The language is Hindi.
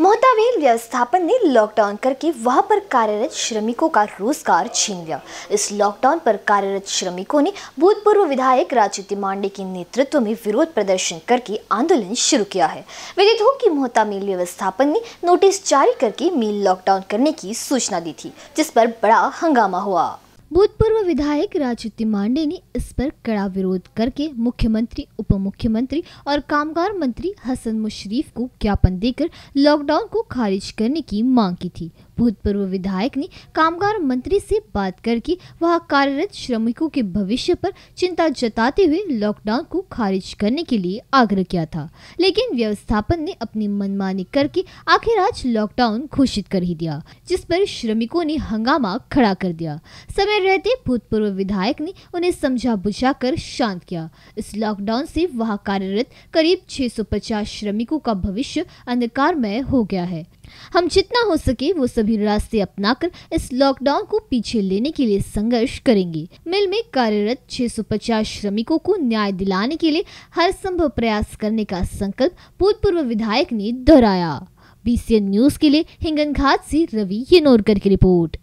में व्यवस्थापन ने लॉकडाउन करके वहां पर कार्यरत श्रमिकों का रोजगार छीन लिया इस लॉकडाउन पर कार्यरत श्रमिकों ने भूतपूर्व विधायक राजू तिमांडे के नेतृत्व में विरोध प्रदर्शन करके आंदोलन शुरू किया है विदित हो कि मोहतावेल व्यवस्थापन ने नोटिस जारी करके मिल लॉकडाउन करने की सूचना दी थी जिस पर बड़ा हंगामा हुआ भूतपूर्व विधायक राजू तिमांडे ने इस पर कड़ा विरोध करके मुख्यमंत्री उप मुख्यमंत्री और कामगार मंत्री हसन मुशरीफ को ज्ञापन देकर लॉकडाउन को खारिज करने की मांग की थी भूतपूर्व विधायक ने कामगार मंत्री से बात करके वहां कार्यरत श्रमिकों के भविष्य पर चिंता जताते हुए लॉकडाउन को खारिज करने के लिए आग्रह किया था लेकिन व्यवस्थापन ने अपनी मनमानी करके आखिर आज लॉकडाउन घोषित कर ही दिया जिस पर श्रमिकों ने हंगामा खड़ा कर दिया समय रहते भूतपूर्व विधायक ने उन्हें समझा बुझा कर शांत किया इस लॉकडाउन से वहाँ कार्यरत करीब छह श्रमिकों का भविष्य अंधकारमय हो गया है हम जितना हो सके वो सभी रास्ते अपनाकर इस लॉकडाउन को पीछे लेने के लिए संघर्ष करेंगे मिल में कार्यरत 650 श्रमिकों को न्याय दिलाने के लिए हर संभव प्रयास करने का संकल्प भूतपूर्व विधायक ने दोहराया बीसीएन न्यूज के लिए हिंगन घाट से रवि येनोरकर की रिपोर्ट